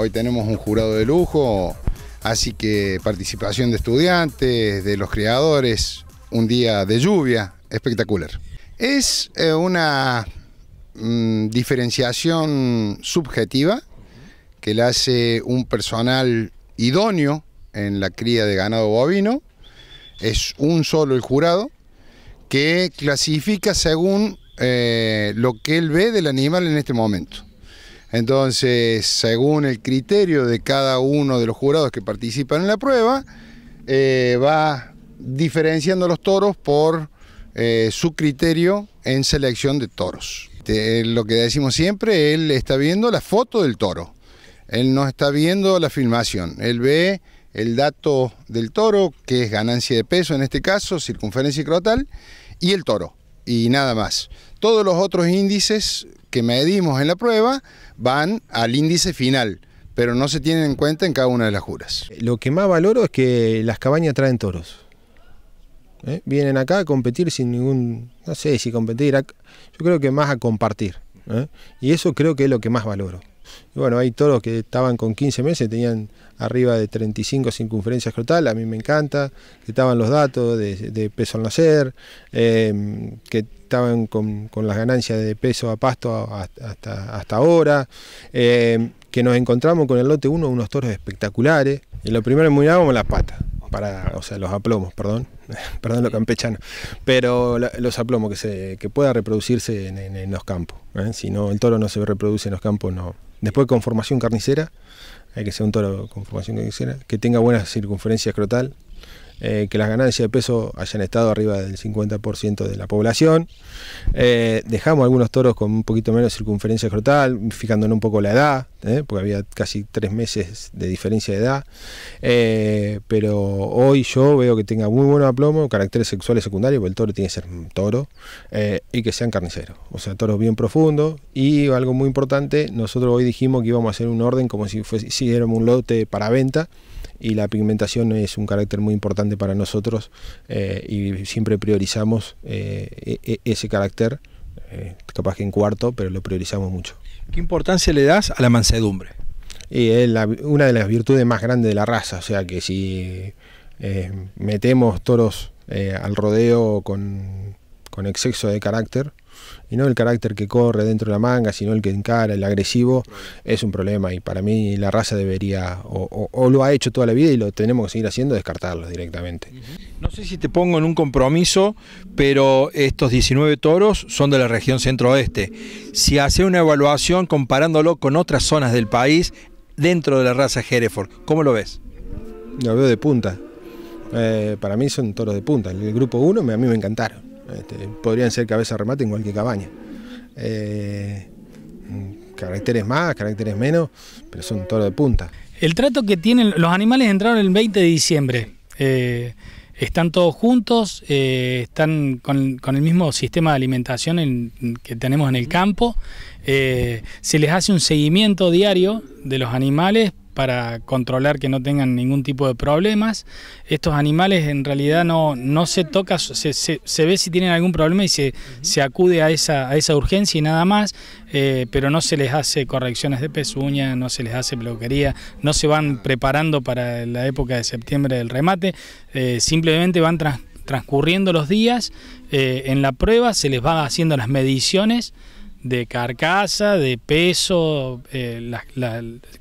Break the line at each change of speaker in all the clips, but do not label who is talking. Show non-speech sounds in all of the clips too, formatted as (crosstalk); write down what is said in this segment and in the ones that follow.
Hoy tenemos un jurado de lujo, así que participación de estudiantes, de los creadores, un día de lluvia, espectacular. Es eh, una mm, diferenciación subjetiva que le hace un personal idóneo en la cría de ganado bovino. Es un solo el jurado que clasifica según eh, lo que él ve del animal en este momento. Entonces, según el criterio de cada uno de los jurados que participan en la prueba, eh, va diferenciando los toros por eh, su criterio en selección de toros. Este, eh, lo que decimos siempre, él está viendo la foto del toro, él no está viendo la filmación, él ve el dato del toro, que es ganancia de peso en este caso, circunferencia y crotal, y el toro y nada más. Todos los otros índices que medimos en la prueba van al índice final, pero no se tienen en cuenta en cada una de las juras. Lo que más valoro
es que las cabañas traen toros. ¿Eh? Vienen acá a competir sin ningún, no sé si competir, yo creo que más a compartir. ¿eh? Y eso creo que es lo que más valoro bueno, hay toros que estaban con 15 meses tenían arriba de 35 circunferencias totales a mí me encanta, que estaban los datos de, peso al nacer, eh, que estaban con, las ganancias de peso a pasto hasta, hasta ahora, eh, que nos encontramos con el lote 1 unos toros espectaculares, y lo primero que mirábamos las patas, para, o sea, los aplomos, perdón, (laughs) perdón lo campechano, pero los aplomos que, se, que pueda reproducirse en, los campos, ¿eh? si no el toro no se reproduce en los campos no, Después con formación carnicera, hay que ser un toro con formación carnicera, que tenga buena circunferencia escrotal, eh, que las ganancias de peso hayan estado arriba del 50% de la población. Eh, dejamos algunos toros con un poquito menos circunferencia crotal, fijándonos un poco la edad, eh, porque había casi tres meses de diferencia de edad. pero hoy yo veo que tenga muy buen aplomo, caracteres sexuales secundarios, porque el toro tiene que ser toro, y que sean carniceros, o sea, toros bien profundos. Y algo muy importante, nosotros hoy dijimos que íbamos a hacer un orden como si, fuese, un lote para venta y la pigmentación es un carácter muy importante para nosotros eh, y siempre priorizamos eh, e, e, ese carácter, eh, capaz que en cuarto, pero lo priorizamos mucho. ¿Qué importancia le das a la mansedumbre? es una de las virtudes más grandes de la raza, o sea que si metemos toros al rodeo con exceso de carácter, y no el carácter que corre dentro de la manga, sino el que encara, el agresivo, es un problema y para mí la raza debería, o, lo ha hecho toda la vida y lo tenemos que seguir haciendo, descartarlo directamente. No sé si te pongo en un compromiso, pero estos 19 toros son de la región centro-oeste. Si hace una evaluación comparándolo con otras zonas del país dentro de la raza Hereford, ¿cómo lo ves? Lo veo de punta. Eh, para mí son toros de punta. El grupo 1 a mí me encantaron. Este, podrían ser cabeza remate en cualquier cabaña. Eh, caracteres más, caracteres menos, pero son toro de punta.
El trato que tienen, los animales entraron el 20 de diciembre. Eh, están todos juntos, eh, están con, el mismo sistema de alimentación que tenemos en el campo. Eh, se les hace un seguimiento diario de los animales para controlar que no tengan ningún tipo de problemas. Estos animales en realidad no, se toca, se, se, ve si tienen algún problema y se, acude a esa, urgencia y nada más, eh, pero no se les hace correcciones de pezuña, no se les hace bloquería, no se van preparando para la época de septiembre del remate, eh, simplemente van transcurriendo los días, en la prueba se les va haciendo las mediciones, de carcasa, de peso, eh,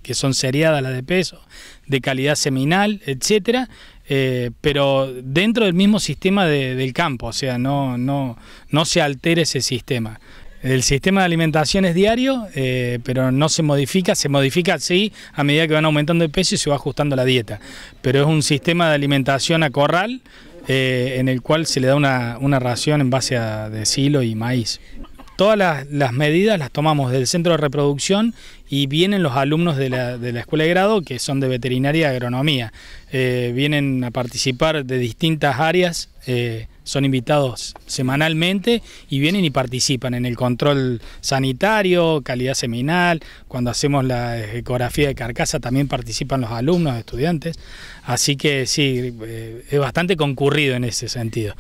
que son seriadas las de peso, de calidad seminal, etcétera, eh, pero dentro del mismo sistema del campo, o sea, no, no, no se altera ese sistema. El sistema de alimentación es diario, eh, pero no se modifica, se modifica sí a medida que van aumentando el peso y se va ajustando la dieta, pero es un sistema de alimentación a corral en el cual se le da una, una ración en base a de silo y maíz todas las, medidas las tomamos del centro de reproducción y vienen los alumnos de la, escuela de grado que son de veterinaria y agronomía. Eh, vienen a participar de distintas áreas, eh, son invitados semanalmente y vienen y participan en el control sanitario, calidad seminal, cuando hacemos la ecografía de carcasa también participan los alumnos, estudiantes. Así que sí, eh, es bastante concurrido en ese sentido.